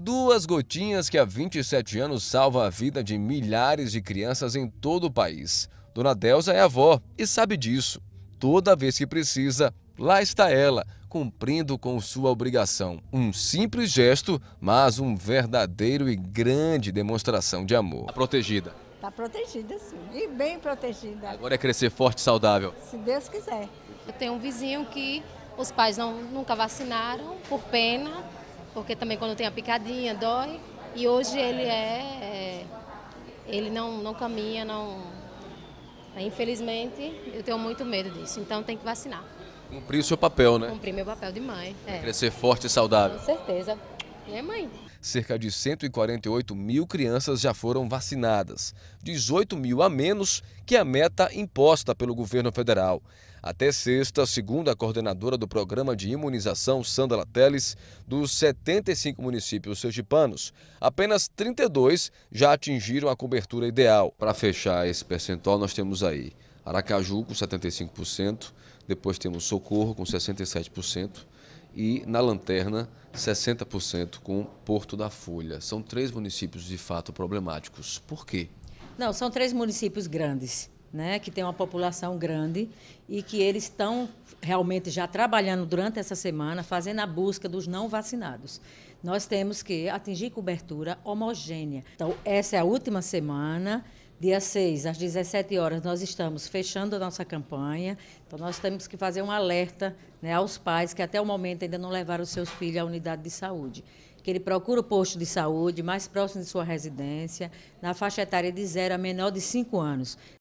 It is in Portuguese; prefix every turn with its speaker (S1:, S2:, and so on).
S1: Duas gotinhas que há 27 anos salva a vida de milhares de crianças em todo o país. Dona Delza é avó e sabe disso. Toda vez que precisa, lá está ela, cumprindo com sua obrigação. Um simples gesto, mas um verdadeiro e grande demonstração de amor. Tá protegida. Está
S2: protegida, sim. E bem protegida. Agora é
S1: crescer forte e saudável.
S2: Se Deus quiser. Eu tenho um vizinho que os pais não, nunca vacinaram por pena porque também quando tem a picadinha dói. E hoje ele é, é ele não, não caminha, não. Né, infelizmente, eu tenho muito medo disso. Então tem que vacinar.
S1: Cumprir o seu papel, né?
S2: Cumprir meu papel de mãe. É. Crescer
S1: forte e saudável. Com
S2: certeza. É, mãe?
S1: Cerca de 148 mil crianças já foram vacinadas, 18 mil a menos que a meta imposta pelo governo federal. Até sexta, segundo a coordenadora do programa de imunização, Sandra Teles, dos 75 municípios sergipanos, apenas 32 já atingiram a cobertura ideal. Para fechar esse percentual, nós temos aí Aracaju com 75%, depois temos Socorro com 67%, e na Lanterna 60% com Porto da Folha. São três municípios de fato problemáticos. Por quê?
S3: Não, são três municípios grandes. Né, que tem uma população grande e que eles estão realmente já trabalhando durante essa semana, fazendo a busca dos não vacinados. Nós temos que atingir cobertura homogênea. Então, essa é a última semana Dia 6, às 17 horas, nós estamos fechando a nossa campanha. Então, nós temos que fazer um alerta né, aos pais que até o momento ainda não levaram os seus filhos à unidade de saúde. Que ele procure o posto de saúde mais próximo de sua residência, na faixa etária de zero a menor de 5 anos.